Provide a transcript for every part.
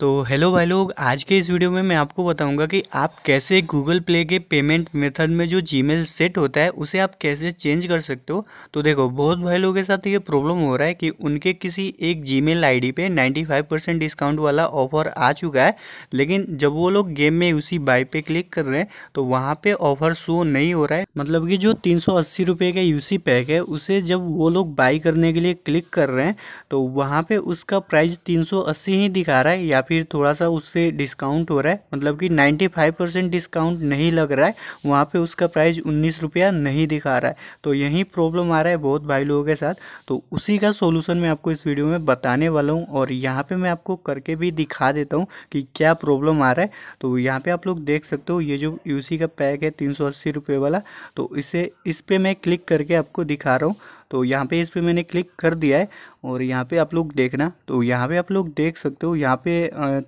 तो हेलो भाई लोग आज के इस वीडियो में मैं आपको बताऊंगा कि आप कैसे गूगल प्ले के पेमेंट मेथड में जो जीमेल सेट होता है उसे आप कैसे चेंज कर सकते हो तो देखो बहुत भाई लोगों के साथ ये प्रॉब्लम हो रहा है कि उनके किसी एक जीमेल आईडी पे 95 परसेंट डिस्काउंट वाला ऑफर आ चुका है लेकिन जब वो लोग गेम में उसी बाई पे क्लिक कर रहे हैं तो वहाँ पर ऑफर शो नहीं हो रहा है मतलब कि जो तीन सौ का यूसी पैक है उसे जब वो लोग बाई करने के लिए क्लिक कर रहे हैं तो वहाँ पर उसका प्राइस तीन ही दिखा रहा है या फिर थोड़ा सा उससे डिस्काउंट हो रहा है मतलब कि 95 परसेंट डिस्काउंट नहीं लग रहा है वहाँ पे उसका प्राइस उन्नीस रुपया नहीं दिखा रहा है तो यही प्रॉब्लम आ रहा है बहुत भाई लोगों के साथ तो उसी का सोल्यूशन मैं आपको इस वीडियो में बताने वाला हूँ और यहाँ पर मैं आपको करके भी दिखा देता हूँ कि क्या प्रॉब्लम आ रहा है तो यहाँ पर आप लोग देख सकते हो ये जो यू का पैक है तीन वाला तो इसे इस पर मैं क्लिक करके आपको दिखा रहा हूँ तो यहाँ पे इस पर मैंने क्लिक कर दिया है और यहाँ पे आप लोग देखना तो यहाँ पे आप लोग देख सकते हो यहाँ पे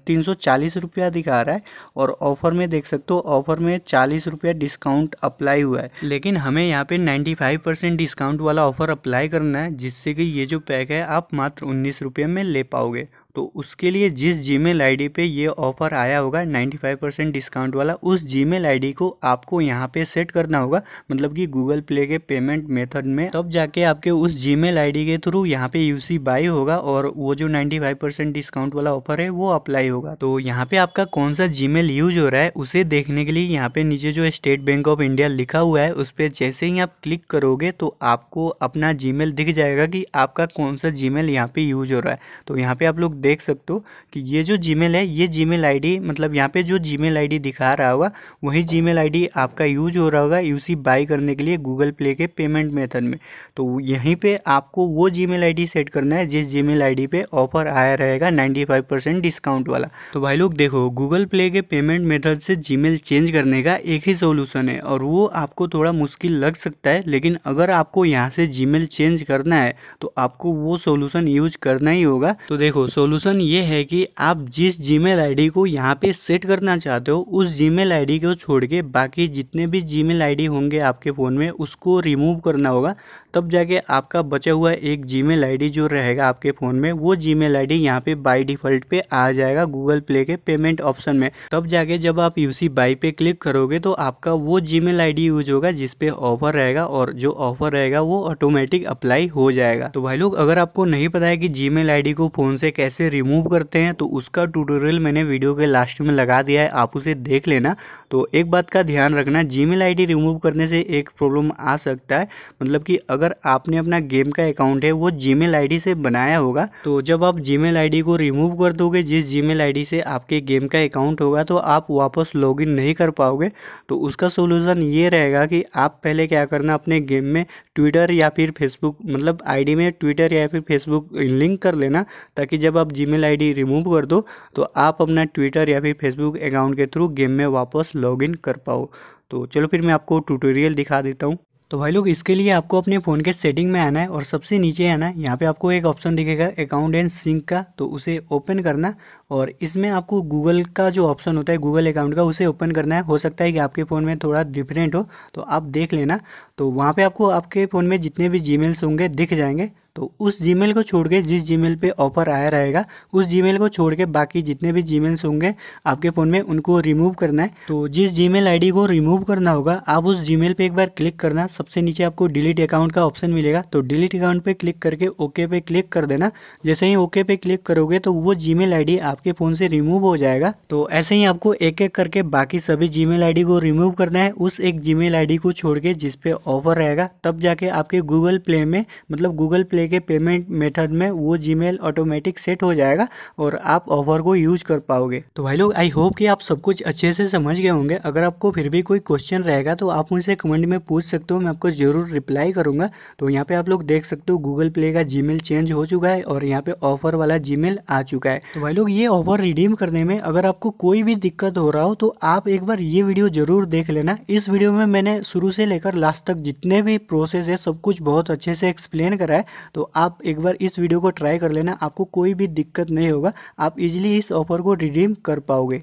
तीन सौ चालीस रुपया दिखा रहा है और ऑफ़र में देख सकते हो ऑफ़र में चालीस रुपया डिस्काउंट अप्लाई हुआ है लेकिन हमें यहाँ पे नाइन्टी फाइव परसेंट डिस्काउंट वाला ऑफ़र अप्लाई करना है जिससे कि ये जो पैक है आप मात्र उन्नीस रुपये में ले पाओगे तो उसके लिए जिस जी मेल पे ये ऑफ़र आया होगा 95 परसेंट डिस्काउंट वाला उस जी मेल को आपको यहाँ पे सेट करना होगा मतलब कि गूगल प्ले के पेमेंट मेथड में तब जाके आपके उस जी मेल के थ्रू यहाँ पे यूसी बाई होगा और वो जो 95 परसेंट डिस्काउंट वाला ऑफर है वो अप्लाई होगा तो यहाँ पे आपका कौन सा जी यूज हो रहा है उसे देखने के लिए यहाँ पे नीचे जो स्टेट बैंक ऑफ इंडिया लिखा हुआ है उस पर जैसे ही आप क्लिक करोगे तो आपको अपना जी दिख जाएगा कि आपका कौन सा जी यहाँ पे यूज हो रहा है तो यहाँ पे आप लोग देख सकते हो कि ये जो जीमेल है ये जीमेल आईडी मतलब यहाँ पे जो जीमेल आईडी दिखा रहा होगा वही जीमेल आईडी आपका यूज हो रहा होगा यूसी बाई करने के लिए गूगल प्ले के पेमेंट मेथड में तो यहीं पे आपको वो जीमेल आईडी सेट करना है जिस जीमेल आईडी पे ऑफर आया रहेगा नाइन्टी परसेंट डिस्काउंट वाला तो भाई लोग देखो गूगल प्ले के पेमेंट मेथड से जी चेंज करने का एक ही सोल्यूशन है और वो आपको थोड़ा मुश्किल लग सकता है लेकिन अगर आपको यहाँ से जी चेंज करना है तो आपको वो सोल्यूशन यूज करना ही होगा तो देखो सोल्यूशन सोल्यूशन ये है कि आप जिस जीमेल आईडी को यहाँ पे सेट करना चाहते हो उस जीमेल आईडी को छोड़ के बाकी जितने भी जीमेल आईडी होंगे आपके फ़ोन में उसको रिमूव करना होगा तब जाके आपका बचा हुआ एक जीमेल आईडी जो रहेगा आपके फ़ोन में वो जीमेल आईडी यहाँ पे बाय डिफ़ॉल्ट पे आ जाएगा गूगल प्ले के पेमेंट ऑप्शन में तब जाके जब आप यूसी बाई पे क्लिक करोगे तो आपका वो जीमेल आईडी यूज होगा जिसपे ऑफर रहेगा और जो ऑफर रहेगा वो ऑटोमेटिक अप्लाई हो जाएगा तो भाई लोग अगर आपको नहीं पता है कि जी मेल को फ़ोन से कैसे रिमूव करते हैं तो उसका ट्यूटोरियल मैंने वीडियो के लास्ट में लगा दिया है आप उसे देख लेना तो एक बात का ध्यान रखना जीमेल आईडी रिमूव करने से एक प्रॉब्लम आ सकता है मतलब कि अगर आपने अपना गेम का अकाउंट है वो जीमेल आईडी से बनाया होगा तो जब आप जीमेल आईडी को रिमूव कर दोगे जिस जीमेल आईडी से आपके गेम का अकाउंट होगा तो आप वापस लॉग नहीं कर पाओगे तो उसका सोल्यूशन ये रहेगा कि आप पहले क्या करना अपने गेम में ट्विटर या फिर फेसबुक मतलब आईडी में ट्विटर या फिर फेसबुक लिंक कर लेना ताकि जब आप जीमेल आईडी रिमूव कर दो तो आप अपना ट्विटर या फिर फेसबुक अकाउंट के थ्रू गेम में वापस लॉगिन कर पाओ तो चलो फिर मैं आपको ट्यूटोरियल दिखा देता हूँ तो भाई लोग इसके लिए आपको अपने फ़ोन के सेटिंग में आना है और सबसे नीचे आना है यहाँ पे आपको एक ऑप्शन दिखेगा अकाउंट एंड सिंक का तो उसे ओपन करना और इसमें आपको गूगल का जो ऑप्शन होता है गूगल अकाउंट का उसे ओपन करना है हो सकता है कि आपके फ़ोन में थोड़ा डिफरेंट हो तो आप देख लेना तो वहाँ पर आपको आपके फ़ोन में जितने भी जी होंगे दिख जाएंगे तो उस जीमेल को छोड़ के जिस जी पे ऑफ़र आया रहेगा उस जीमेल को छोड़ के बाकी जितने भी जी होंगे आपके फ़ोन में उनको रिमूव करना है तो जिस जी मेल को रिमूव करना होगा आप उस जीमेल पे एक बार क्लिक करना सबसे नीचे आपको डिलीट अकाउंट का ऑप्शन मिलेगा तो डिलीट अकाउंट पे क्लिक करके ओके पे क्लिक कर देना जैसे ही ओके पे क्लिक करोगे तो वो जीमेल मेल आपके फ़ोन से रिमूव हो जाएगा तो ऐसे ही आपको एक एक करके बाकी सभी जी मेल को रिमूव करना है उस एक जी मेल को छोड़ के जिसपे ऑफर रहेगा तब जाके आपके गूगल प्ले में मतलब गूगल प्ले लेके पेमेंट मेथड में वो जीमेल ऑटोमेटिक सेट हो जाएगा और आप ऑफर को यूज कर पाओगे तो भाई लोग आई होप कि आप सब कुछ अच्छे से समझ गए होंगे अगर आपको फिर भी कोई क्वेश्चन रहेगा तो आप मुझसे कमेंट में पूछ सकते हो मैं आपको ज़रूर रिप्लाई करूंगा तो यहाँ पे आप लोग देख सकते हो गूगल प्ले का जीमेल चेंज हो चुका है और यहाँ पे ऑफर वाला जीमेल आ चुका है तो भाई लोग ये ऑफर रिडीम करने में अगर आपको कोई भी दिक्कत हो रहा हो तो आप एक बार ये वीडियो जरूर देख लेना इस वीडियो में मैंने शुरू से लेकर लास्ट तक जितने भी प्रोसेस है सब कुछ बहुत अच्छे से एक्सप्लेन करा है तो आप एक बार इस वीडियो को ट्राई कर लेना आपको कोई भी दिक्कत नहीं होगा आप इजीली इस ऑफ़र को रिडीम कर पाओगे